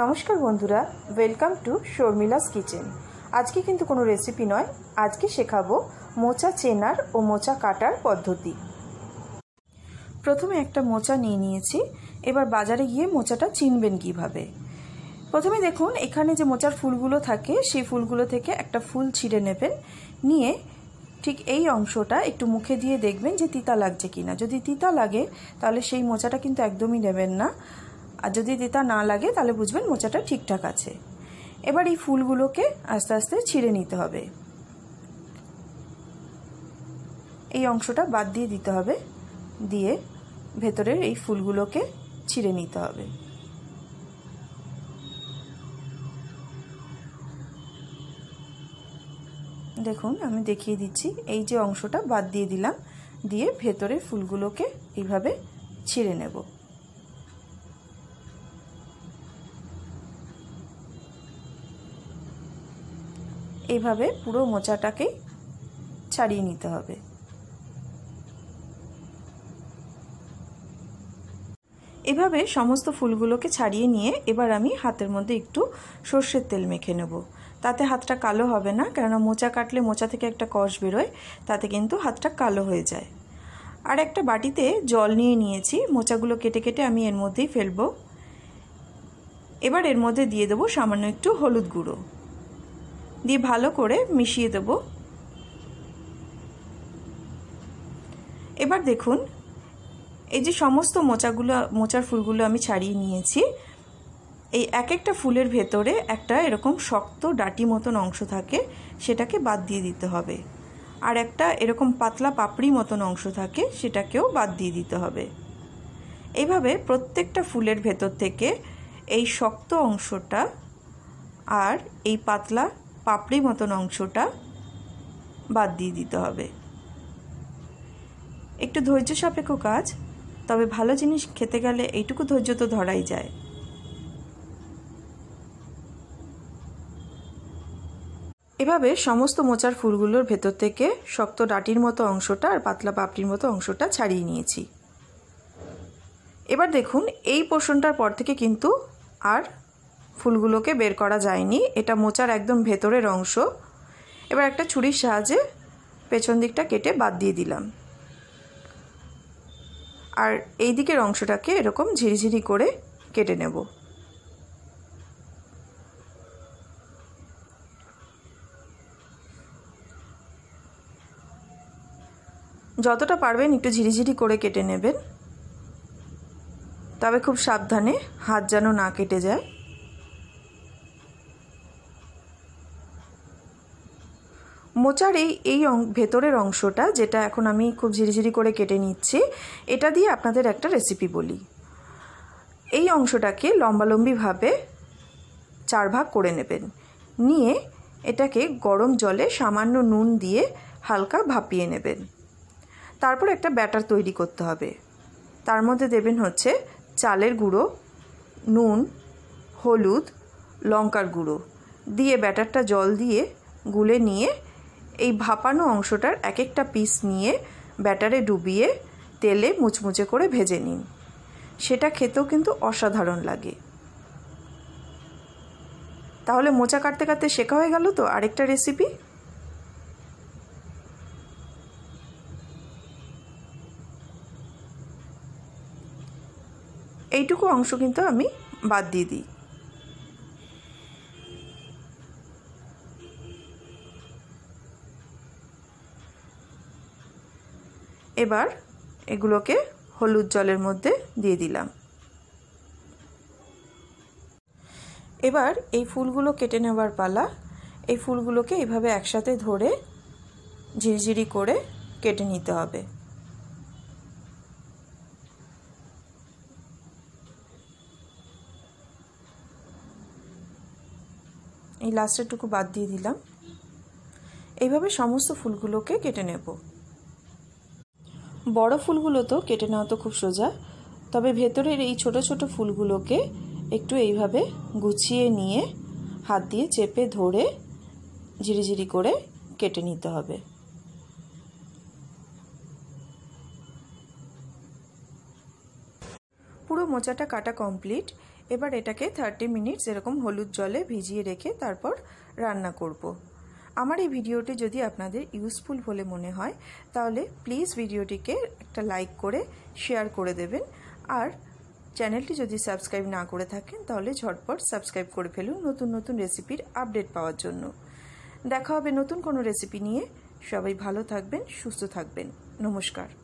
নমস্কার বন্ধুরা welcome to শর্মিলাস kitchen আজকে কিন্তু কোনো রেসিপি নয় আজকে শেখাবো মোচা চেনার ও মোচা কাটার পদ্ধতি প্রথমে একটা মোচা নিয়ে নিয়েছি এবার বাজারে গিয়ে মোচাটা চিনবেন কিভাবে। প্রথমে দেখুন এখানে যে মোচার ফুলগুলো থাকে সেই ফুলগুলো থেকে একটা ফুল ছিঁড়ে নেবেন নিয়ে ঠিক এই অংশটা একটু মুখে দিয়ে দেখবেন যে তিতা লাগছে কিনা যদি তিতা লাগে তাহলে সেই মোচাটা কিন্তু একদমই নেবেন না আর যদি তেতা না লাগে তাহলে বুঝবেন মোচাটা ঠিকঠাক আছে এবার এই ফুলগুলোকে আস্তে আস্তে ছিঁড়ে নিতে হবে এই অংশটা বাদ দিয়ে দিতে হবে দিয়ে ভেতরের এই ফুলগুলোকে ছিঁড়ে নিতে হবে দেখুন আমি দেখিয়ে দিচ্ছি এই যে অংশটা বাদ দিয়ে দিলাম দিয়ে ভেতরে ফুলগুলোকে এইভাবে ছিঁড়ে নেবো এভাবে পুরো মোচাটাকে ছাড়িয়ে নিতে হবে এভাবে সমস্ত ফুলগুলোকে ছাড়িয়ে নিয়ে এবার আমি হাতের মধ্যে একটু সর্ষের তেল মেখে নেব তাতে হাতটা কালো হবে না কেননা মোচা কাটলে মোচা থেকে একটা কষ বেরোয় তাতে কিন্তু হাতটা কালো হয়ে যায় আর একটা বাটিতে জল নিয়ে নিয়েছি মোচাগুলো কেটে কেটে আমি এর মধ্যেই ফেলবো এবার এর মধ্যে দিয়ে দেবো সামান্য একটু হলুদ গুঁড়ো দিয়ে ভালো করে মিশিয়ে দেব এবার দেখুন এই যে সমস্ত মোচাগুলো মোচার ফুলগুলো আমি ছাড়িয়ে নিয়েছি এই এক একটা ফুলের ভেতরে একটা এরকম শক্ত ডাটি মতন অংশ থাকে সেটাকে বাদ দিয়ে দিতে হবে আর একটা এরকম পাতলা পাপড়ি মতন অংশ থাকে সেটাকেও বাদ দিয়ে দিতে হবে এইভাবে প্রত্যেকটা ফুলের ভেতর থেকে এই শক্ত অংশটা আর এই পাতলা পাপড়ি মতন অংশটা বাদ দিয়ে দিতে হবে একটু ধৈর্য সাপেক্ষ কাজ তবে ভালো জিনিস খেতে গেলে এইটুকু ধৈর্য তো ধরাই যায় এভাবে সমস্ত মোচার ফুলগুলোর ভেতর থেকে শক্ত ডাটির মতো অংশটা আর পাতলা পাপড়ির মতো অংশটা ছাড়িয়ে নিয়েছি এবার দেখুন এই পোষণটার পর থেকে কিন্তু আর ফুলগুলোকে বের করা যায়নি এটা মোচার একদম ভেতরের অংশ এবার একটা ছুরির সাহায্যে পেছন দিকটা কেটে বাদ দিয়ে দিলাম আর এই দিকের অংশটাকে এরকম ঝিরিঝিরি করে কেটে নেব যতটা পারবেন একটু ঝিরিঝিরি করে কেটে নেবেন তবে খুব সাবধানে হাত যেন না কেটে যায় মোচার এই এই ভেতরের অংশটা যেটা এখন আমি খুব ঝিরিঝিরি করে কেটে নিচ্ছি এটা দিয়ে আপনাদের একটা রেসিপি বলি এই অংশটাকে লম্বালম্বিভাবে চার ভাগ করে নেবেন নিয়ে এটাকে গরম জলে সামান্য নুন দিয়ে হালকা ভাপিয়ে নেবেন তারপর একটা ব্যাটার তৈরি করতে হবে তার মধ্যে দেবেন হচ্ছে চালের গুঁড়ো নুন হলুদ লঙ্কার গুঁড়ো দিয়ে ব্যাটারটা জল দিয়ে গুলে নিয়ে এই ভাপানো অংশটার এক একটা পিস নিয়ে ব্যাটারে ডুবিয়ে তেলে মুচমুচে করে ভেজে নিন সেটা খেতেও কিন্তু অসাধারণ লাগে তাহলে মোচা কাটতে কাটতে শেখা হয়ে গেল তো আরেকটা রেসিপি এইটুকু অংশ কিন্তু আমি বাদ দিয়ে দিই এবার এগুলোকে হলুদ জলের মধ্যে দিয়ে দিলাম এবার এই ফুলগুলো কেটে নেওয়ার পালা এই ফুলগুলোকে এইভাবে একসাথে ধরে ঝিরিঝিরি করে কেটে নিতে হবে এই লাস্টেরটুকু বাদ দিয়ে দিলাম এইভাবে সমস্ত ফুলগুলোকে কেটে নেবো বড় ফুলগুলো তো কেটে নেওয়া তো খুব সোজা তবে ভেতরের এই ছোট ছোট ফুলগুলোকে একটু এইভাবে গুছিয়ে নিয়ে হাত দিয়ে চেপে ধরে ঝিরিঝিরি করে কেটে নিতে হবে পুরো মোচাটা কাটা কমপ্লিট এবার এটাকে থার্টি মিনিটস এরকম হলুদ জলে ভিজিয়ে রেখে তারপর রান্না করবো আমার এই ভিডিওটি যদি আপনাদের ইউজফুল বলে মনে হয় তাহলে প্লিজ ভিডিওটিকে একটা লাইক করে শেয়ার করে দেবেন আর চ্যানেলটি যদি সাবস্ক্রাইব না করে থাকেন তাহলে ঝটপট সাবস্ক্রাইব করে ফেলুন নতুন নতুন রেসিপির আপডেট পাওয়ার জন্য দেখা হবে নতুন কোনো রেসিপি নিয়ে সবাই ভালো থাকবেন সুস্থ থাকবেন নমস্কার